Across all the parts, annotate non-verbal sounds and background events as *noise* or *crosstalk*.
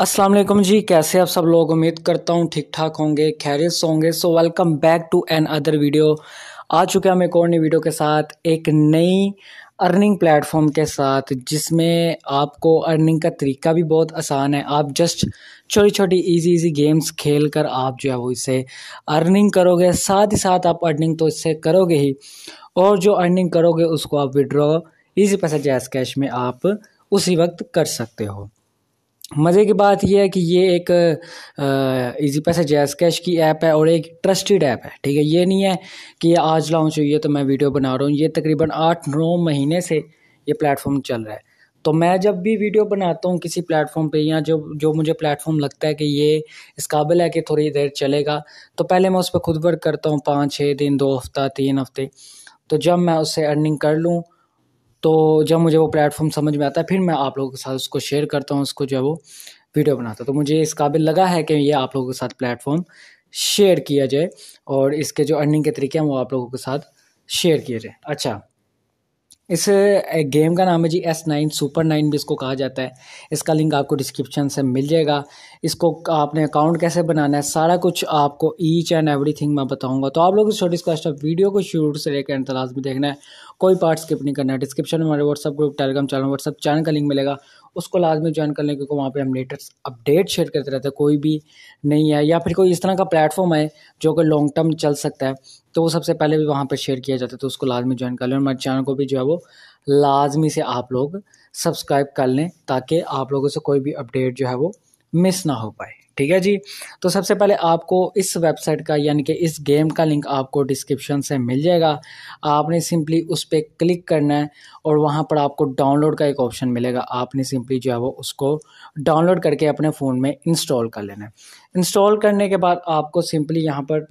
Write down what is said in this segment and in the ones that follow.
अस्सलाम वालेकुम जी कैसे आप सब लोग उम्मीद करता हूँ ठीक ठाक होंगे खैरियत से होंगे so welcome back to another video आ चुके हम एक और नई वीडियो के साथ एक नई अर्निंग प्लेटफॉर्म के साथ जिसमें आपको अर्निंग का तरीका भी बहुत आसान है आप जस्ट छोटी छोटी इजी इजी गेम्स खेल कर आप जो है वो इसे अर्निंग करोगे साथ ही साथ आप अर्निंग तो इससे करोगे ही और जो अर्निंग करोगे उसको आप विड्रॉ ईजी पैसा जैस कैश में आप उसी वक्त कर सकते हो मज़े की बात यह है कि ये एक इजी पैसे जैस कैश की ऐप है और एक ट्रस्टेड ऐप है ठीक है ये नहीं है कि आज लॉन्च हुई है तो मैं वीडियो बना रहा हूँ ये तकरीबन आठ नौ महीने से ये प्लेटफॉर्म चल रहा है तो मैं जब भी वीडियो बनाता हूँ किसी प्लेटफॉर्म पे या जो जो मुझे प्लेटफॉर्म लगता है कि ये इस काबिल है कि थोड़ी देर चलेगा तो पहले मैं उस पर खुद वर्क करता हूँ पाँच छः दिन दो हफ्ता तीन हफ्ते तो जब मैं उससे अर्निंग कर लूँ तो जब मुझे वो प्लेटफॉर्म समझ में आता है फिर मैं आप लोगों के साथ उसको शेयर करता हूँ उसको जो है वो वीडियो बनाता हूँ तो मुझे इस काबिल लगा है कि ये आप लोगों के साथ प्लेटफॉर्म शेयर किया जाए और इसके जो अर्निंग के तरीके हैं वो आप लोगों के साथ शेयर किए जाए अच्छा इस गेम का नाम है G S nine super nine भी इसको कहा जाता है इसका लिंक आपको डिस्क्रिप्शन से मिल जाएगा इसको आपने अकाउंट कैसे बनाना है सारा कुछ आपको ईच एंड एवरीथिंग मैं बताऊंगा तो आप लोग इस छोटी स्क्वास्ट वीडियो को शुरू से लेकर इंतलाज में देखना है कोई पार्ट स्किप नहीं करना है डिस्क्रिप्शन में हमारे WhatsApp group Telegram channel WhatsApp channel का लिंक मिलेगा उसको लाजमी ज्वाइन कर लें क्योंकि वहाँ पर हम लेटेस्ट अपडेट शेयर करते रहते हैं कोई भी नहीं है या फिर कोई इस तरह का प्लेटफॉर्म है जो कि लॉन्ग टर्म चल सकता है तो वो सबसे पहले भी वहाँ पर शेयर किया जाता है तो उसको लाजमी ज्वाइन कर लें और हमारे चैनल को भी जो है वो लाजमी से आप लोग सब्सक्राइब कर लें ताकि आप लोगों से कोई भी अपडेट जो है वो मिस ना हो पाए ठीक है जी तो सबसे पहले आपको इस वेबसाइट का यानी कि इस गेम का लिंक आपको डिस्क्रिप्शन से मिल जाएगा आपने सिंपली उस पर क्लिक करना है और वहाँ पर आपको डाउनलोड का एक ऑप्शन मिलेगा आपने सिंपली जो है वो उसको डाउनलोड करके अपने फ़ोन में इंस्टॉल कर लेना है इंस्टॉल करने के बाद आपको सिंपली यहाँ पर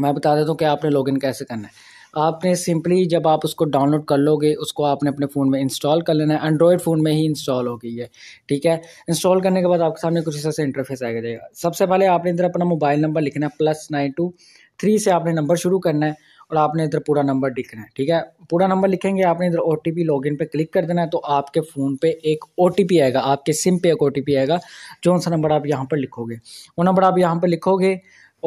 मैं बता देता हूँ कि आपने लॉगिन कैसे करना है आपने सिंपली जब आप उसको डाउनलोड कर लोगे उसको आपने अपने फ़ोन में इंस्टॉल कर लेना है एंड्रॉयड फ़ोन में ही इंस्टॉल हो गई है ठीक है इंस्टॉल करने के बाद आपके सामने कुछ ऐसा से इंटरफेस गया जाएगा सबसे पहले आपने इधर अपना मोबाइल नंबर लिखना है प्लस नाइन टू थ्री से आपने नंबर शुरू करना है और आपने इधर पूरा नंबर लिखना है ठीक है पूरा नंबर लिखेंगे आपने इधर O T P log in पर क्लिक कर देना है तो आपके फ़ोन पे एक ओ टी पी आएगा आपके सिम पे एक ओ टी पी आएगा जो सा नंबर आप यहाँ पर लिखोगे वो नंबर आप यहाँ पर लिखोगे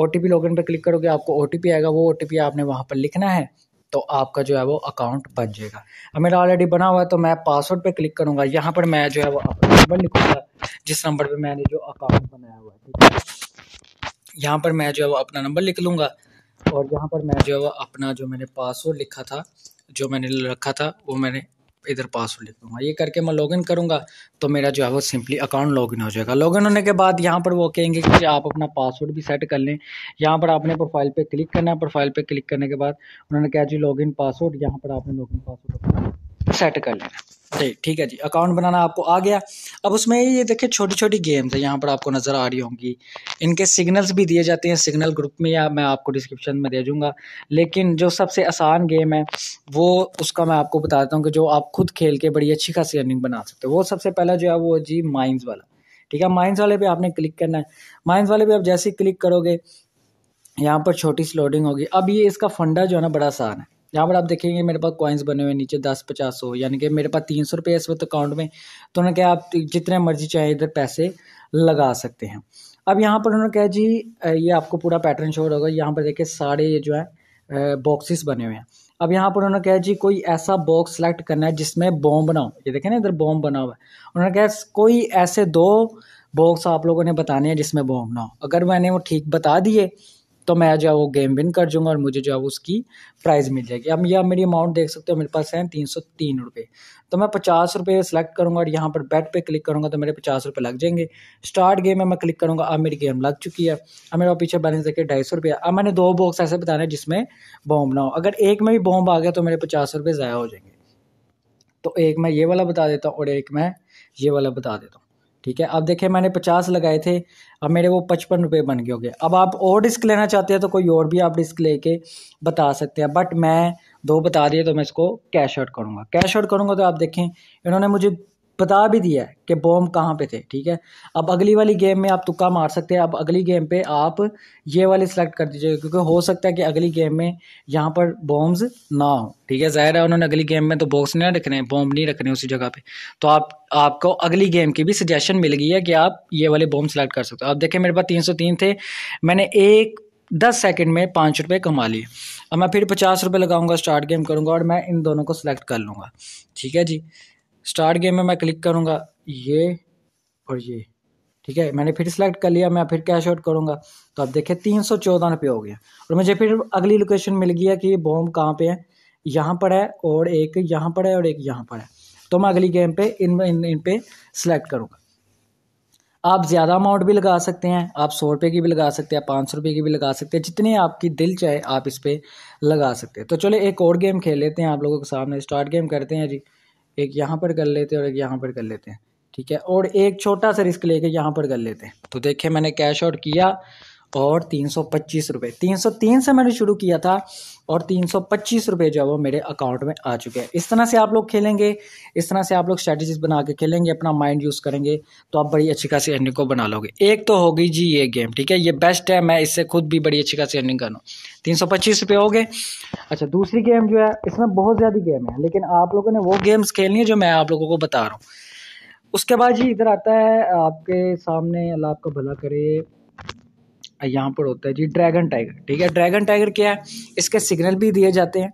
ओ टी पी लॉगिन पर क्लिक करोगे आपको ओ टी पी आएगा वो ओ टी पी आपने वहाँ पर लिखना है तो आपका जो है वो अकाउंट बन जाएगा अब मेरा ऑलरेडी बना हुआ है तो मैं पासवर्ड पे क्लिक करूँगा यहाँ पर मैं जो है वो अपना नंबर लिखूँगा जिस नंबर पे मैंने जो अकाउंट बनाया हुआ है ठीक है यहाँ पर मैं जो है वो अपना नंबर लिख लूँगा और यहाँ पर मैं जो है वो अपना जो मैंने पासवर्ड लिखा था जो मैंने रखा था वो मैंने इधर पासवर्ड लिख दूंगा ये करके मैं लॉगिन करूंगा तो मेरा जो है वो सिंपली अकाउंट लॉगिन हो जाएगा लॉगिन होने के बाद यहाँ पर वो कहेंगे कि आप अपना पासवर्ड भी सेट कर लें यहाँ पर आपने प्रोफाइल पर क्लिक करना है प्रोफाइल पर क्लिक करने के बाद उन्होंने कहा जी लॉगिन पासवर्ड यहाँ पर आपने लॉगिन पासवर्ड सेट कर लेना ठीक है जी अकाउंट बनाना आपको आ गया अब उसमें ये देखिए छोटी छोटी गेम्स है यहाँ पर आपको नज़र आ रही होंगी इनके सिग्नल्स भी दिए जाते हैं सिग्नल ग्रुप में या मैं आपको डिस्क्रिप्शन में दे दूँगा लेकिन जो सबसे आसान गेम है वो उसका मैं आपको बताता हूँ कि जो आप खुद खेल के बड़ी अच्छी खासी अर्निंग बना सकते हो वो सबसे पहला जो है वो जी माइंस वाला ठीक है माइंस वाले भी आपने क्लिक करना है माइंस वाले भी आप जैसे ही क्लिक करोगे यहाँ पर छोटी सी लोडिंग होगी अब ये इसका फंडा जो है ना बड़ा आसान है यहाँ पर आप देखेंगे मेरे पास कॉइन्स बने हुए नीचे दस पचास सौ यानी कि मेरे पास तीन सौ रुपये इस वक्त अकाउंट में तो उन्होंने कहा आप जितने मर्जी चाहे इधर पैसे लगा सकते हैं अब यहाँ पर उन्होंने कहा जी ये आपको पूरा पैटर्न शोर होगा यहाँ पर देखिए सारे ये जो है बॉक्सेस बने हुए हैं अब यहाँ पर उन्होंने कहा जी कोई ऐसा बॉक्स सेलेक्ट करना है जिसमें बॉम बनाओ ये देखें ना इधर बॉम बना हुआ है उन्होंने कहा कोई ऐसे दो बॉक्स आप लोगों ने बताने हैं जिसमें बॉम बनाओ हो अगर मैंने वो ठीक बता दिए तो मैं जो है वो गेम विन कर जूँगा और मुझे जो है उसकी प्राइज़ मिल जाएगी अब यह मेरी अमाउंट देख सकते हो मेरे पास है तीन सौ तीन रुपये तो मैं पचास रुपये सेलेक्ट करूँगा और यहाँ पर बैट पे क्लिक करूँगा तो मेरे पचास रुपये लग जाएंगे स्टार्ट गेम में मैं क्लिक करूँगा अब मेरी गेम लग चुकी है अब मेरा पीछे बैलेंस देखिए ढाई सौ रुपये अब मैंने दो बॉक्स ऐसे बताने जिसमें बॉम्ब ना हो अगर एक में भी बॉम्ब आ गया तो मेरे पचास रुपये ज़ाया हो जाएंगे तो एक मैं ये वाला बता देता हूँ और एक मैं ये वाला बता देता हूँ ठीक है अब देखिए मैंने पचास लगाए थे अब मेरे वो पचपन रुपये बन गए होंगे अब आप और डिस्क लेना चाहते हैं तो कोई और भी आप डिस्क लेके बता सकते हैं बट मैं दो बता दिए तो मैं इसको कैश आउट करूँगा कैश आउट करूँगा तो आप देखें इन्होंने मुझे बता भी दिया है कि बॉम कहाँ पे थे ठीक है अब अगली वाली गेम में आप तुक्का मार सकते हैं अब अगली गेम पे आप ये वाले सेलेक्ट कर दीजिए क्योंकि हो सकता है कि अगली गेम में यहाँ पर बॉम्ब ना हो ठीक है ज़ाहिर है उन्होंने अगली गेम में तो बॉक्स नहीं रखने हैं बॉम्ब नहीं रखने उसी जगह पे तो आप आपको अगली गेम की भी सजेशन मिल गई है कि आप ये वाले बॉम्ब सेलेक्ट कर सकते हो आप देखें मेरे पास तीन सौ तीन थे मैंने एक दस सेकेंड में पाँच रुपये कमा लिए अब मैं फिर पचास रुपये लगाऊंगा स्टार्ट गेम करूंगा और मैं इन दोनों को सिलेक्ट कर लूँगा ठीक है जी स्टार्ट गेम में मैं क्लिक करूँगा ये और ये ठीक है मैंने फिर सेलेक्ट कर लिया मैं फिर कैश आउट करूँगा तो आप देखिए तीन सौ चौदह रुपये हो गया और मुझे फिर अगली लोकेशन मिल गई है कि ये बॉम्ब कहाँ पे है यहाँ पर है और एक यहाँ पर है और एक यहाँ पर है तो मैं अगली गेम पे इन इन, इन पे सिलेक्ट करूँगा आप ज़्यादा अमाउंट भी लगा सकते हैं आप सौ रुपये की भी लगा सकते हैं पाँच सौ रुपये की भी लगा सकते हैं जितने आपकी दिल चाहे आप इस पर लगा सकते हैं तो चलो एक और गेम खेल लेते हैं आप लोगों के सामने स्टार्ट गेम करते हैं जी एक यहाँ पर कर लेते हैं और एक यहाँ पर कर लेते हैं ठीक है और एक छोटा सा रिस्क लेके यहाँ पर कर लेते हैं तो देखिए मैंने कैश आउट किया और तीन सौ पच्चीस रुपये तीन सौ तीन से मैंने शुरू किया था और तीन सौ पच्चीस रुपये जो है वो मेरे अकाउंट में आ चुके हैं इस तरह से आप लोग खेलेंगे इस तरह से आप लोग स्ट्रैटेजीज बना के खेलेंगे अपना माइंड यूज़ करेंगे तो आप बड़ी अच्छी खासी अर्निंग को बना लोगे एक तो होगी जी ये गेम ठीक है ये बेस्ट है मैं इससे खुद भी बड़ी अच्छी खासी अर्निंग करूँ तीन सौ पच्चीस रुपये हो गए अच्छा दूसरी गेम जो है इसमें बहुत ज़्यादा गेम है लेकिन आप लोगों ने वो गेम्स खेलनी है जो मैं आप लोगों को बता रहा हूँ उसके बाद जी इधर आता है आपके सामने अल्लाह आपका भला करे यहाँ पर होता है जी ड्रैगन टाइगर ठीक है ड्रैगन टाइगर क्या है इसके सिग्नल भी दिए जाते हैं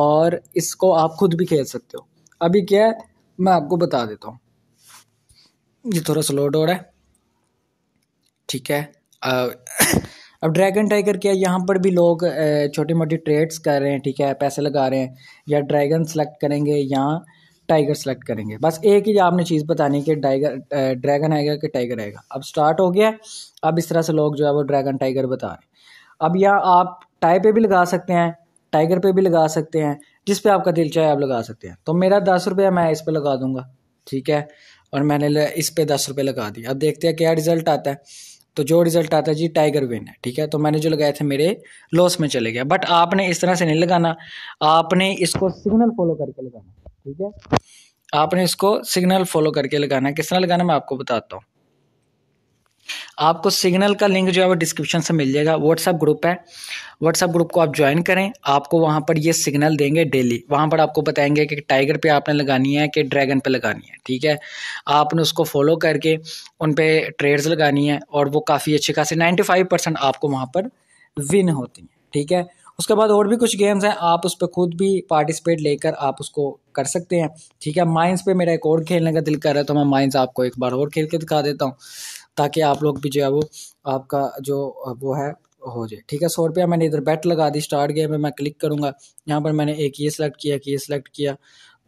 और इसको आप खुद भी खेल सकते हो अभी क्या है मैं आपको बता देता हूँ ये थोड़ा स्लो डोर है ठीक है *coughs* अब ड्रैगन टाइगर क्या है यहाँ पर भी लोग छोटी मोटी ट्रेड्स कर रहे हैं ठीक है पैसे लगा रहे हैं या ड्रैगन सेलेक्ट करेंगे यहाँ टाइगर सेलेक्ट करेंगे बस एक ही आपने चीज़ बतानी कि टाइगर ड्रैगन आएगा कि टाइगर आएगा अब स्टार्ट हो गया अब इस तरह से लोग जो है वो ड्रैगन टाइगर बता रहे हैं अब या आप टाई पे भी लगा सकते हैं टाइगर पे भी लगा सकते हैं जिस पे आपका दिल चाहे आप लगा सकते हैं तो मेरा दस रुपया मैं इस पर लगा दूंगा ठीक है और मैंने इस पर दस रुपये लगा दिए अब देखते हैं क्या रिज़ल्ट आता है तो जो रिज़ल्ट आता है जी टाइगर विन है ठीक है तो मैंने जो लगाए थे मेरे लॉस में चले गया बट आपने इस तरह से नहीं लगाना आपने इसको सिग्नल फॉलो करके लगाना ठीक है आपने इसको सिग्नल फॉलो करके लगाना है किस तरह लगाना मैं आपको बताता हूँ आपको सिग्नल का लिंक जो है वो डिस्क्रिप्शन से मिल जाएगा व्हाट्सएप ग्रुप है व्हाट्सएप ग्रुप को आप ज्वाइन करें आपको वहाँ पर ये सिग्नल देंगे डेली वहाँ पर आपको बताएंगे कि टाइगर पे आपने लगानी है कि ड्रैगन पे लगानी है ठीक है आपने उसको फॉलो करके उन पर ट्रेड्स लगानी है और वो काफ़ी अच्छी खासी नाइन्टी फाइव परसेंट आपको वहाँ पर विन होती हैं ठीक है उसके बाद और भी कुछ गेम्स हैं आप उस पर खुद भी पार्टिसिपेट लेकर आप उसको कर सकते हैं ठीक है माइंस पे मेरा एक और खेलने का दिल कर रहा है तो मैं माइंस आपको एक बार और खेल के दिखा देता हूँ ताकि आप लोग भी जो है वो आपका जो वो है हो जाए ठीक है सौ रुपया मैंने इधर बैट लगा दी स्टार्ट गेम में मैं क्लिक करूँगा यहाँ पर मैंने एक ये सिलेक्ट किया कि ये सिलेक्ट किया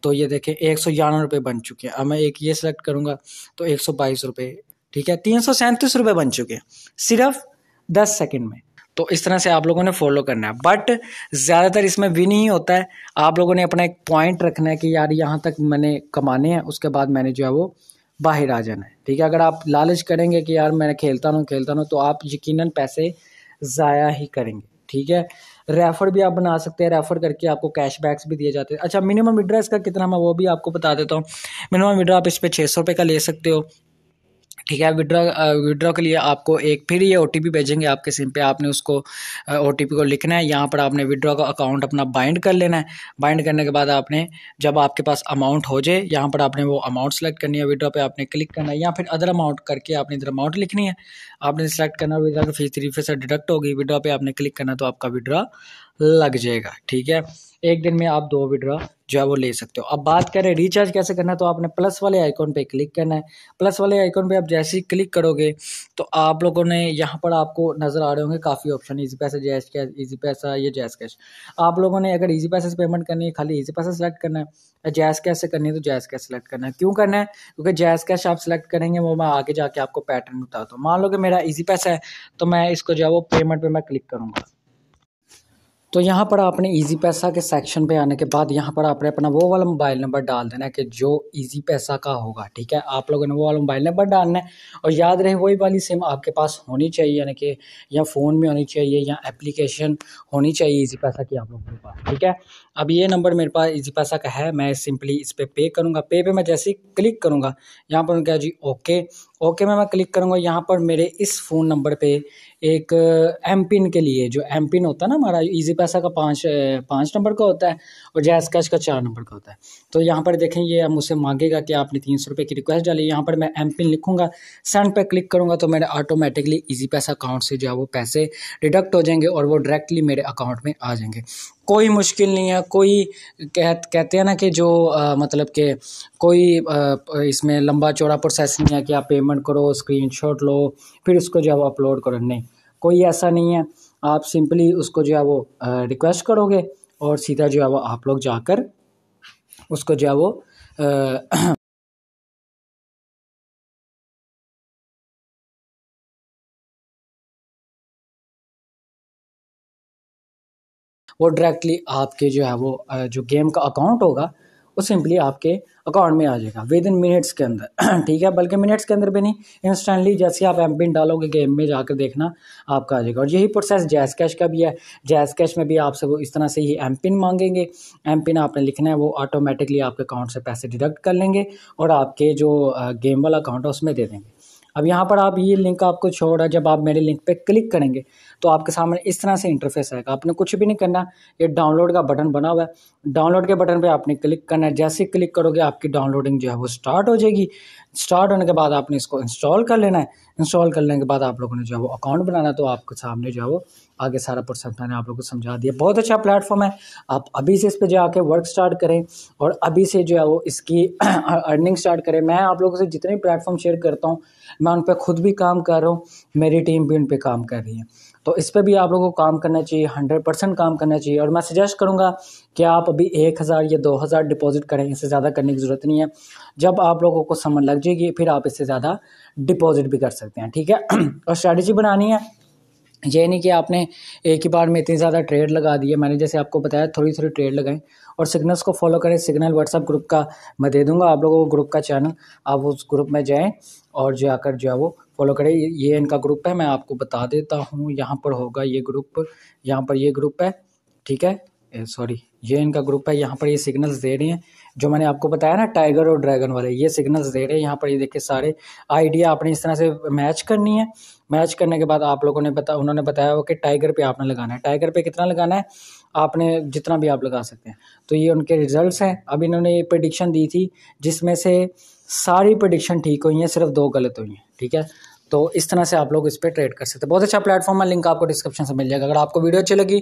तो ये देखें एक सौ रुपये बन चुके हैं अब मैं एक ये सिलेक्ट करूँगा तो एक सौ बाईस रुपये ठीक है तीन सौ सैंतीस रुपये बन चुके हैं सिर्फ दस सेकेंड में तो इस तरह से आप लोगों ने फॉलो करना है बट ज़्यादातर इसमें विन ही होता है आप लोगों ने अपना एक पॉइंट रखना है कि यार यहाँ तक मैंने कमाने हैं उसके बाद मैंने जो है वो बाहर आ जाना है ठीक है अगर आप लालच करेंगे कि यार मैं खेलता रहूँ खेलता रहूँ तो आप यकीन पैसे ज़ाया ही करेंगे ठीक है रेफ़र भी आप बना सकते हैं रेफ़र करके आपको कैशबैक्स भी दिए जाते हैं अच्छा मिनिमम विड्रा इसका कितना मैं वो भी आपको बता देता हूँ मिनिमम विड्रा आप इस पर छः सौ रुपये का ले सकते हो ठीक है विड्रॉ विड्रॉ uh, के लिए आपको एक फिर ये ओ भेजेंगे आपके सिम पे आपने उसको ओ uh, को लिखना है यहाँ पर आपने विड्रॉ का अकाउंट अपना बाइंड कर लेना है बाइंड करने के बाद आपने जब आपके पास अमाउंट हो जाए यहाँ पर आपने वो अमाउंट सेलेक्ट करनी है विड्रॉ पे आपने क्लिक करना है या फिर अदर अमाउंट करके आपने इधर अमाउंट लिखनी है आपने सेलेक्ट करना विड्रा की फीस थ्री फीसद डिडक्ट होगी विड्रा पे आपने क्लिक करना तो आपका विड्रा लग जाएगा ठीक है एक दिन में आप दो विड्रा जो है वो ले सकते हो अब बात करें रिचार्ज कैसे करना है तो आपने प्लस वाले आइकॉन पे क्लिक करना है प्लस वाले आइकॉन पे आप जैसे ही क्लिक करोगे तो आप लोगों ने यहाँ पर आपको नज़र आ रहे होंगे काफ़ी ऑप्शन ईजी पैसा जैस कैश ईजी पैसा या जैस कैश आप लोगों ने अगर ईजी पैसे पेमेंट करनी है खाली ईजी पैसा सेलेक्ट करना है जैस कैसे करनी है तो जैस कैसे सेलेक्ट करना है क्यों करना है क्योंकि जैस कैश आप सेलेक्ट करेंगे वो मैं आगे जाके आपको पैटर्न बताता हूँ मान लो कि मेरा इजी पैसा है तो मैं इसको जो है वो पेमेंट पे मैं क्लिक करूँगा तो यहाँ पर आपने इजी पैसा के सेक्शन पे आने के बाद यहाँ पर आपने अपना वो वाला मोबाइल नंबर डाल देना है कि जो इजी पैसा का होगा ठीक है आप लोगों ने वो वाला मोबाइल नंबर डालना है और याद रहे वही वाली सिम आपके पास होनी चाहिए यानी कि या फ़ोन में होनी चाहिए या एप्लीकेशन होनी चाहिए इजी पैसा की आप लोगों के पास ठीक है अब ये नंबर मेरे पास इजी पैसा का है मैं सिंपली इस पर पे करूँगा पे पे मैं जैसे ही क्लिक करूँगा यहाँ पर उनका जी ओके ओके में मैं क्लिक करूँगा यहाँ पर मेरे इस फ़ोन नंबर पे एक एम uh, पिन के लिए जो एम पिन होता है ना हमारा इजी पैसा का पाँच uh, पाँच नंबर का होता है और जैस कैश का चार नंबर का होता है तो यहाँ पर देखें ये मुझसे मांगेगा कि आपने तीन सौ रुपये की रिक्वेस्ट डाली यहाँ पर मैं एम पिन लिखूँगा सेंड पर क्लिक करूँगा तो मेरे ऑटोमेटिकली ईजी पैसा अकाउंट से जो है वो पैसे डिडक्ट हो जाएंगे और वो डायरेक्टली मेरे अकाउंट में आ जाएंगे कोई मुश्किल नहीं है कोई कह कहते हैं ना कि जो आ, मतलब के कोई आ, इसमें लंबा चौड़ा प्रोसेस नहीं है कि आप पेमेंट करो स्क्रीनशॉट लो फिर उसको जो है वो अपलोड करो नहीं कोई ऐसा नहीं है आप सिंपली उसको जो है वो रिक्वेस्ट करोगे और सीधा जो है वो आप लोग जाकर उसको जो है वो वो डायरेक्टली आपके जो है वो जो गेम का अकाउंट होगा वो सिंपली आपके अकाउंट में आ जाएगा विद इन मिनट्स के अंदर *clears throat* ठीक है बल्कि मिनट्स के अंदर भी नहीं इंस्टेंटली जैसे आप एम पिन डालोगे गेम में जाकर देखना आपका आ जाएगा और यही प्रोसेस जैस कैश का भी है जैस कैश में भी आप सब इस तरह से ही एम पिन मांगेंगे एम पिन आपने लिखना है वो ऑटोमेटिकली आपके अकाउंट से पैसे डिडक्ट कर लेंगे और आपके जो गेम वाला अकाउंट है उसमें दे देंगे अब यहाँ पर आप ये लिंक आपको छोड़ है जब आप मेरे लिंक पे क्लिक करेंगे तो आपके सामने इस तरह से इंटरफेस आएगा आपने कुछ भी नहीं करना ये डाउनलोड का बटन बना हुआ है डाउनलोड के बटन पे आपने क्लिक करना है जैसे क्लिक करोगे आपकी डाउनलोडिंग जो है वो स्टार्ट हो जाएगी स्टार्ट होने के बाद आपने इसको इंस्टॉल कर लेना है इंस्टॉल करने के बाद आप लोगों ने जो है वो अकाउंट बनाना तो आपके सामने जो है वो आगे सारा प्रोसेस मैंने आप लोगों को समझा दिया बहुत अच्छा प्लेटफॉर्म है आप अभी से इस पर जाके वर्क स्टार्ट करें और अभी से जो है वो इसकी अर्निंग *clears throat* स्टार्ट करें मैं आप लोगों से जितने भी प्लेटफॉर्म शेयर करता हूँ मैं उन पर खुद भी काम कर रहा हूँ मेरी टीम भी उन पर काम कर रही है तो इस पर भी आप लोगों को काम करना चाहिए हंड्रेड परसेंट काम करना चाहिए और मैं सजेस्ट करूँगा कि आप अभी एक हज़ार या दो हज़ार डिपॉजिट करें इससे ज़्यादा करने की ज़रूरत नहीं है जब आप लोगों को समझ लग जाएगी फिर आप इससे ज़्यादा डिपॉजिट भी कर सकते हैं ठीक है *clears throat* और स्ट्रैटेजी बनानी है ये नहीं कि आपने एक ही बार में इतनी ज़्यादा ट्रेड लगा दी है मैंने जैसे आपको बताया थोड़ी थोड़ी ट्रेड लगाएं और सिग्नल्स को फॉलो करें सिग्नल व्हाट्सअप ग्रुप का मैं दे दूंगा आप लोगों को ग्रुप का चैनल आप उस ग्रुप में जाएं और जो आकर जो है वो फॉलो करें ये इनका ग्रुप है मैं आपको बता देता हूँ यहाँ पर होगा ये ग्रुप यहाँ पर ये ग्रुप है ठीक है सॉरी ये इनका ग्रुप है यहाँ पर ये सिग्नल्स दे रहे हैं जो मैंने आपको बताया ना टाइगर और ड्रैगन वाले ये सिग्नल्स दे रहे हैं यहाँ पर ये देखिए सारे आइडिया आपने इस तरह से मैच करनी है मैच करने के बाद आप लोगों ने बता उन्होंने बताया हो कि टाइगर पे आपने लगाना है टाइगर पे कितना लगाना है आपने जितना भी आप लगा सकते हैं तो ये उनके रिजल्ट हैं अब इन्होंने ये प्रडिक्शन दी थी जिसमें से सारी प्रडिक्शन ठीक हुई हैं सिर्फ दो गलत हुई हैं ठीक है तो इस तरह से आप लोग इस पर ट्रेड कर सकते हैं बहुत अच्छा प्लेटफॉर्म है लिंक आपको डिस्क्रिप्शन से मिल जाएगा अगर आपको वीडियो अच्छी लगी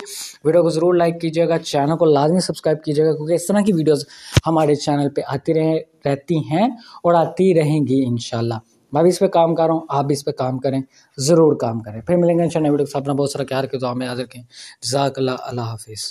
वीडियो को ज़रूर लाइक कीजिएगा चैनल को लाजमी सब्सक्राइब कीजिएगा क्योंकि इस तरह की वीडियोज़ हमारे चैनल पर आती रहे रहती हैं और आती रहेंगी इन मैं भी इस पर काम कर रहा हूँ आप भी इस पर काम करें ज़रूर काम करें फिर मिलेंगे इन वीडियो के साथ अपना बहुत सारा ख्याल के तो हमें याद रखें जजाकल्ला अल्लाह हाफिज़